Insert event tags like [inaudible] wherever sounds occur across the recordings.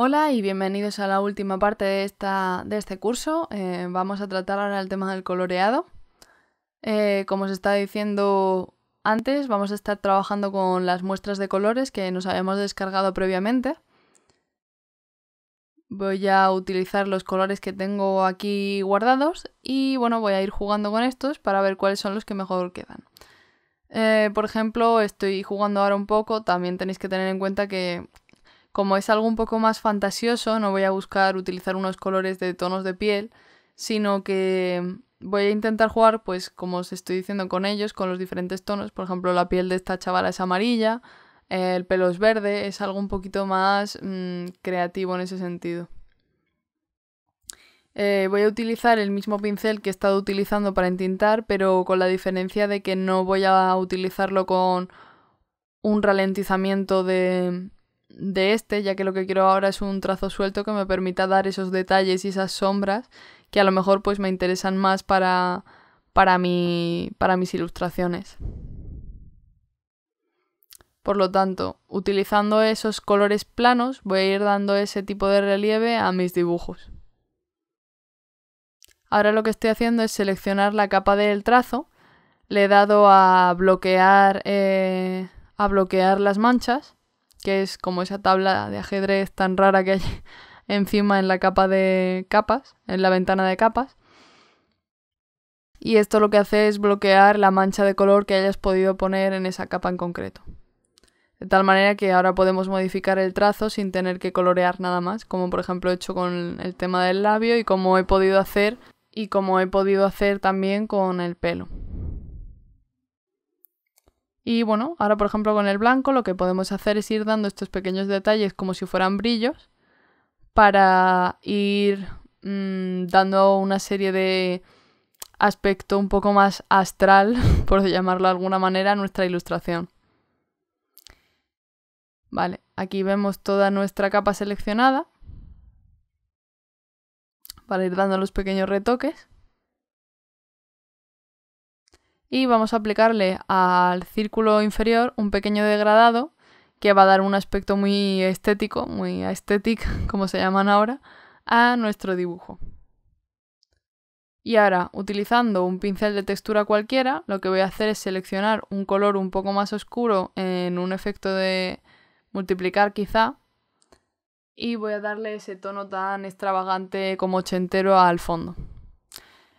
Hola y bienvenidos a la última parte de, esta, de este curso. Eh, vamos a tratar ahora el tema del coloreado. Eh, como os estaba diciendo antes, vamos a estar trabajando con las muestras de colores que nos habíamos descargado previamente. Voy a utilizar los colores que tengo aquí guardados y bueno, voy a ir jugando con estos para ver cuáles son los que mejor quedan. Eh, por ejemplo, estoy jugando ahora un poco, también tenéis que tener en cuenta que como es algo un poco más fantasioso, no voy a buscar utilizar unos colores de tonos de piel, sino que voy a intentar jugar, pues como os estoy diciendo con ellos, con los diferentes tonos. Por ejemplo, la piel de esta chavala es amarilla, el pelo es verde, es algo un poquito más mm, creativo en ese sentido. Eh, voy a utilizar el mismo pincel que he estado utilizando para entintar, pero con la diferencia de que no voy a utilizarlo con un ralentizamiento de, de este, ya que lo que quiero ahora es un trazo suelto que me permita dar esos detalles y esas sombras que a lo mejor pues me interesan más para, para, mi, para mis ilustraciones. Por lo tanto, utilizando esos colores planos voy a ir dando ese tipo de relieve a mis dibujos. Ahora lo que estoy haciendo es seleccionar la capa del trazo, le he dado a bloquear, eh, a bloquear las manchas que es como esa tabla de ajedrez tan rara que hay [laughs] encima en la capa de capas, en la ventana de capas. Y esto lo que hace es bloquear la mancha de color que hayas podido poner en esa capa en concreto. De tal manera que ahora podemos modificar el trazo sin tener que colorear nada más, como por ejemplo he hecho con el tema del labio y como he podido hacer y como he podido hacer también con el pelo. Y bueno, ahora por ejemplo con el blanco lo que podemos hacer es ir dando estos pequeños detalles como si fueran brillos para ir mm, dando una serie de aspecto un poco más astral, [laughs] por llamarlo de alguna manera, a nuestra ilustración. Vale, aquí vemos toda nuestra capa seleccionada para ir dando los pequeños retoques y vamos a aplicarle al círculo inferior un pequeño degradado que va a dar un aspecto muy estético, muy aesthetic [laughs] como se llaman ahora, a nuestro dibujo. Y ahora, utilizando un pincel de textura cualquiera, lo que voy a hacer es seleccionar un color un poco más oscuro en un efecto de multiplicar quizá, y voy a darle ese tono tan extravagante como ochentero al fondo.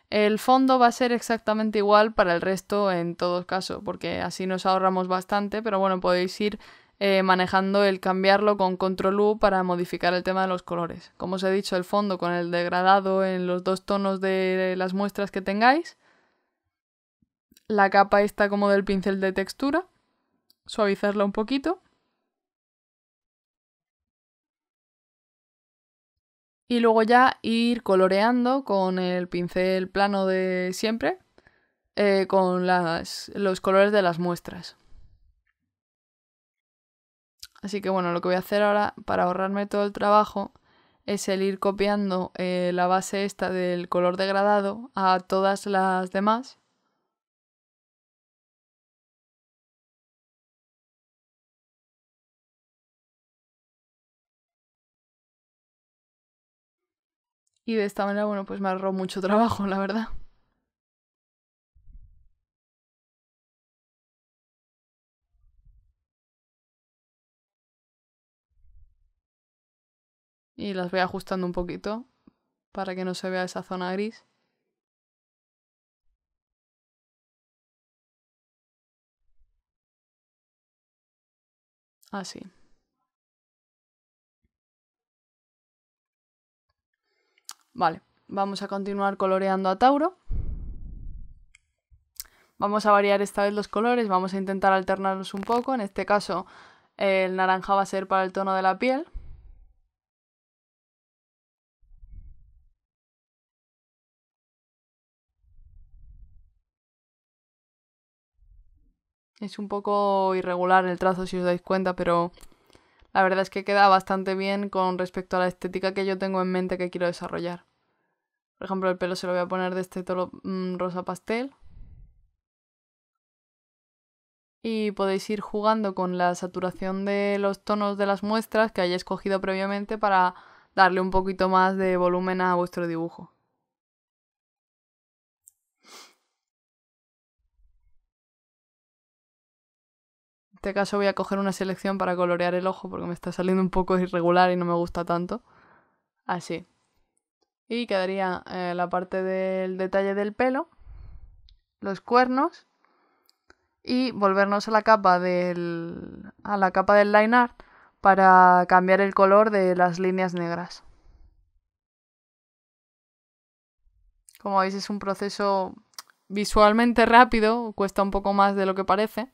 El fondo va a ser exactamente igual para el resto en todo casos, porque así nos ahorramos bastante, pero bueno, podéis ir eh, manejando el cambiarlo con control U para modificar el tema de los colores. Como os he dicho, el fondo con el degradado en los dos tonos de las muestras que tengáis. La capa está como del pincel de textura. Suavizarla un poquito. Y luego ya ir coloreando con el pincel plano de siempre, eh, con los colores de las muestras. Así que bueno, lo que voy a hacer ahora para ahorrarme todo el trabajo es el ir copiando eh, la base esta del color degradado a todas las demás Y de esta manera, bueno, pues me ahorró mucho trabajo, la verdad. Y las voy ajustando un poquito para que no se vea esa zona gris. Así. Vale, vamos a continuar coloreando a Tauro. Vamos a variar esta vez los colores, vamos a intentar alternarlos un poco. En este caso, el naranja va a ser para el tono de la piel. Es un poco irregular el trazo si os dais cuenta, pero la verdad es que queda bastante bien con respecto a la estética que yo tengo en mente que quiero desarrollar. Por ejemplo, el pelo se lo voy a poner de este tono mm, rosa pastel. Y podéis ir jugando con la saturación de los tonos de las muestras que hayáis escogido previamente para darle un poquito más de volumen a vuestro dibujo. este caso voy a coger una selección para colorear el ojo porque me está saliendo un poco irregular y no me gusta tanto. Así. Y quedaría eh, la parte del detalle del pelo, los cuernos y volvernos a la capa del, a la capa del line para cambiar el color de las líneas negras. Como veis es un proceso visualmente rápido, cuesta un poco más de lo que parece,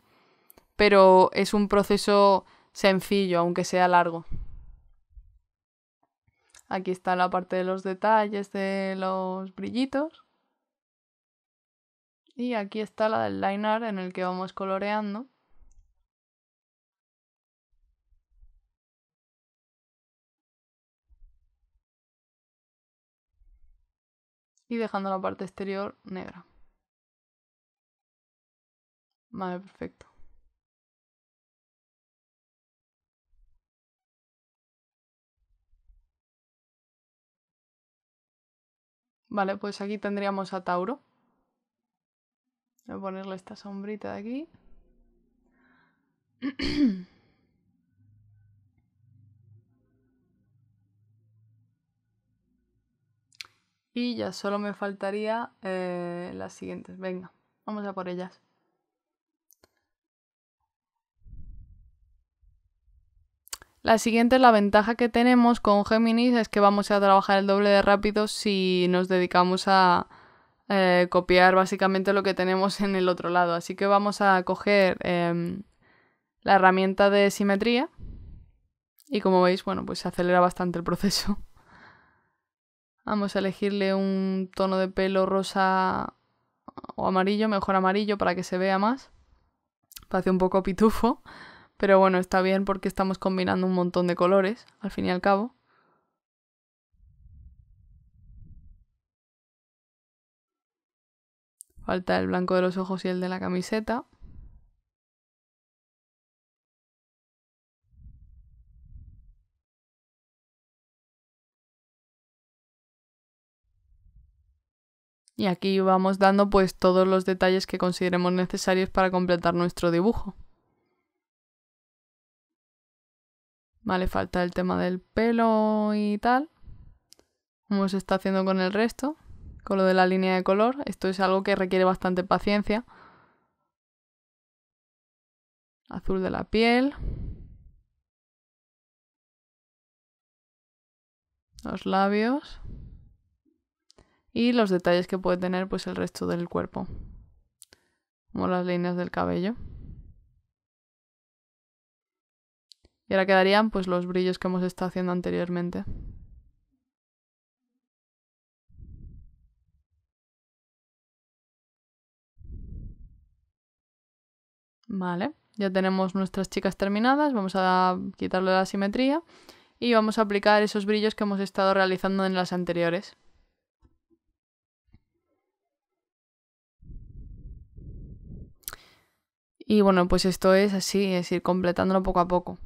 pero es un proceso sencillo, aunque sea largo. Aquí está la parte de los detalles de los brillitos. Y aquí está la del liner en el que vamos coloreando. Y dejando la parte exterior negra. Vale, perfecto. Vale, pues aquí tendríamos a Tauro. Voy a ponerle esta sombrita de aquí. [clears throat] y ya solo me faltaría eh, las siguientes. Venga, vamos a por ellas. La siguiente, la ventaja que tenemos con Géminis es que vamos a trabajar el doble de rápido si nos dedicamos a eh, copiar básicamente lo que tenemos en el otro lado. Así que vamos a coger em, la herramienta de simetría y como veis, bueno, pues se acelera bastante el proceso. [laughs] Vamos a elegirle un tono de pelo rosa o amarillo, mejor amarillo para que se vea más. Parece un poco pitufo. Pero bueno, está bien porque estamos combinando un montón de colores, al fin y al cabo. Falta el blanco de los ojos y el de la camiseta. Y aquí vamos dando pues todos los detalles que consideremos necesarios para completar nuestro dibujo. Vale, falta el tema del pelo y tal. Como se está haciendo con el resto, con lo de la línea de color. Esto es algo que requiere bastante paciencia. Azul de la piel. Los labios. Y los detalles que puede tener pues el resto del cuerpo. Como las líneas del cabello. Y ahora quedarían pues los brillos que hemos estado haciendo anteriormente. Vale, ya tenemos nuestras chicas terminadas, vamos a quitarle la simetría y vamos a aplicar esos brillos que hemos estado realizando en las anteriores. Y bueno, pues esto es así, es ir completándolo poco a poco.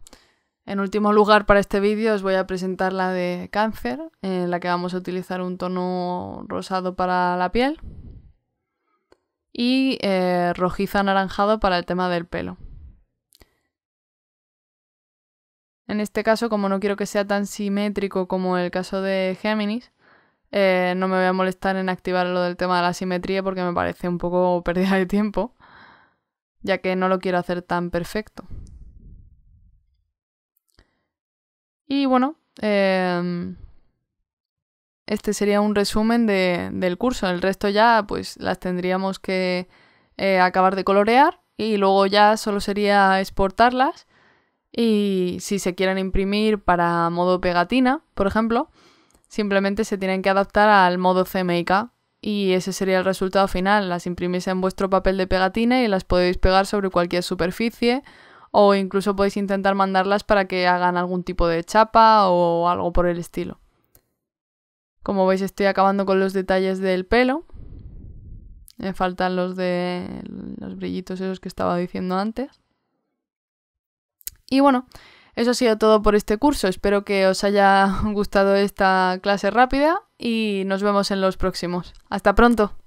En último lugar para este vídeo os voy a presentar la de cáncer, en la que vamos a utilizar un tono rosado para la piel y eh, rojizo anaranjado para el tema del pelo. En este caso, como no quiero que sea tan simétrico como el caso de Géminis, eh, no me voy a molestar en activar lo del tema de la simetría porque me parece un poco pérdida de tiempo, ya que no lo quiero hacer tan perfecto. Y bueno, em, este sería un resumen del curso. El resto ya pues las tendríamos que eh, acabar de colorear y luego ya solo sería exportarlas y si se quieren imprimir para modo pegatina, por ejemplo, simplemente se tienen que adaptar al modo CMYK y ese sería el resultado final. Las imprimís en vuestro papel de pegatina y las podéis pegar sobre cualquier superficie o incluso podéis intentar mandarlas para que hagan algún tipo de chapa o algo por el estilo. Como veis estoy acabando con los detalles del pelo. Me faltan los de los brillitos esos que estaba diciendo antes. Y bueno, eso ha sido todo por este curso. Espero que os haya [laughs] gustado esta clase rápida y nos vemos en los próximos. Hasta pronto.